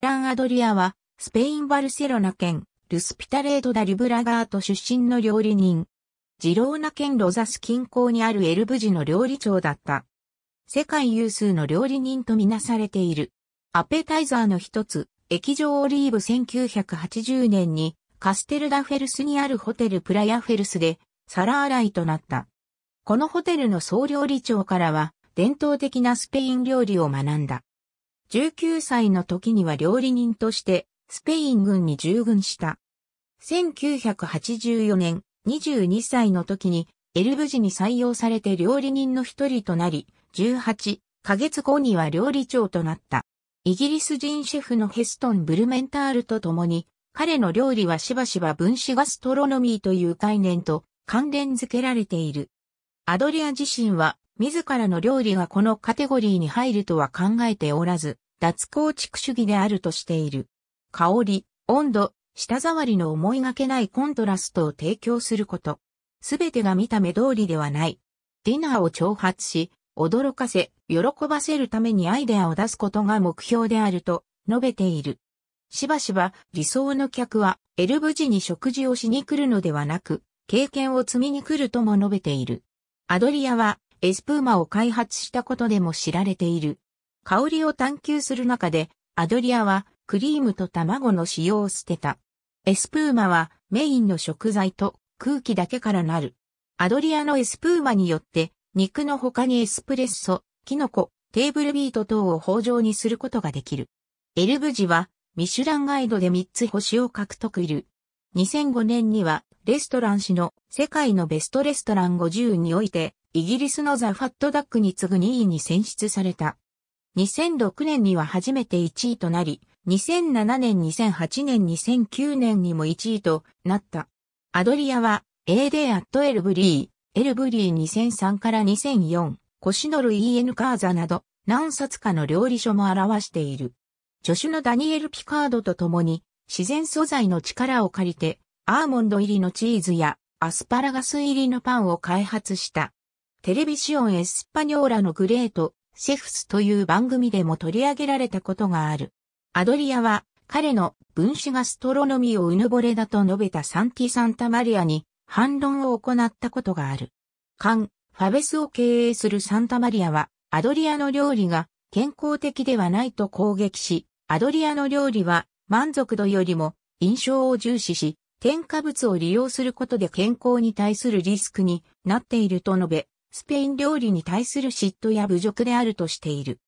ラン・アドリアは、スペイン・バルセロナ県、ルスピタレード・ダ・リブラガート出身の料理人。ジローナ県ロザス近郊にあるエルブジの料理長だった。世界有数の料理人とみなされている。アペタイザーの一つ、液状オリーブ1980年に、カステルダフェルスにあるホテルプラヤフェルスで、皿洗いとなった。このホテルの総料理長からは、伝統的なスペイン料理を学んだ。19歳の時には料理人としてスペイン軍に従軍した。1984年、22歳の時にエルブジに採用されて料理人の一人となり、18ヶ月後には料理長となった。イギリス人シェフのヘストン・ブルメンタールと共に、彼の料理はしばしば分子ガストロノミーという概念と関連づけられている。アドリア自身は自らの料理がこのカテゴリーに入るとは考えておらず、脱構築主義であるとしている。香り、温度、舌触りの思いがけないコントラストを提供すること。すべてが見た目通りではない。ディナーを挑発し、驚かせ、喜ばせるためにアイデアを出すことが目標であると述べている。しばしば理想の客はエルブジに食事をしに来るのではなく、経験を積みに来るとも述べている。アドリアはエスプーマを開発したことでも知られている。香りを探求する中で、アドリアはクリームと卵の使用を捨てた。エスプーマはメインの食材と空気だけからなる。アドリアのエスプーマによって、肉の他にエスプレッソ、キノコ、テーブルビート等を豊穣にすることができる。エルブジは、ミシュランガイドで3つ星を獲得いる。2005年には、レストラン誌の世界のベストレストラン50において、イギリスのザ・ファットダックに次ぐ2位に選出された。2006年には初めて1位となり、2007年、2008年、2009年にも1位となった。アドリアは、エ a デアットエルブリー、エルブリー2003から2004、コシノル EN カーザなど、何冊かの料理書も表している。助手のダニエル・ピカードと共に、自然素材の力を借りて、アーモンド入りのチーズやアスパラガス入りのパンを開発した。テレビシオンエスパニョーラのグレート、シェフスという番組でも取り上げられたことがある。アドリアは彼の分子ガストロノミーをうぬぼれだと述べたサンティ・サンタマリアに反論を行ったことがある。カファベスを経営するサンタマリアは、アドリアの料理が健康的ではないと攻撃し、アドリアの料理は満足度よりも印象を重視し、添加物を利用することで健康に対するリスクになっていると述べ、スペイン料理に対する嫉妬や侮辱であるとしている。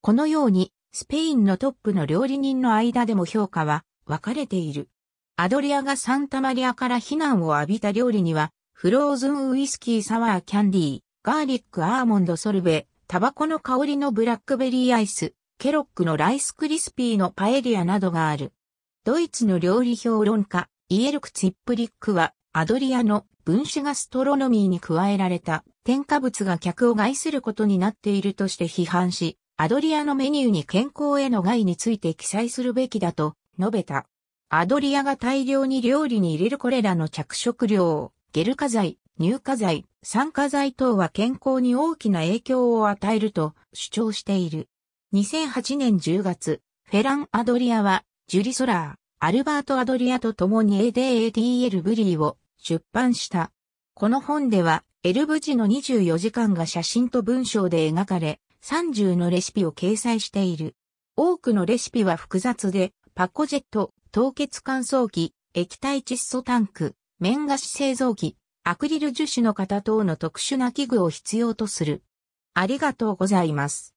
このように、スペインのトップの料理人の間でも評価は分かれている。アドリアがサンタマリアから避難を浴びた料理には、フローズンウイスキーサワーキャンディー、ガーリックアーモンドソルベ、タバコの香りのブラックベリーアイス、ケロックのライスクリスピーのパエリアなどがある。ドイツの料理評論家、イエルク・ツィップリックは、アドリアの分子ガストロノミーに加えられた添加物が客を害することになっているとして批判し、アドリアのメニューに健康への害について記載するべきだと述べた。アドリアが大量に料理に入れるこれらの着色料、ゲル化剤、乳化剤、酸化剤等は健康に大きな影響を与えると主張している。2008年10月、フェラン・アドリアは、ジュリ・ソラー、アルバート・アドリアと共に ADATL ブリーを出版した。この本では、エルブジの24時間が写真と文章で描かれ、30のレシピを掲載している。多くのレシピは複雑で、パコジェット、凍結乾燥機、液体窒素タンク、麺菓子製造機、アクリル樹脂の型等の特殊な器具を必要とする。ありがとうございます。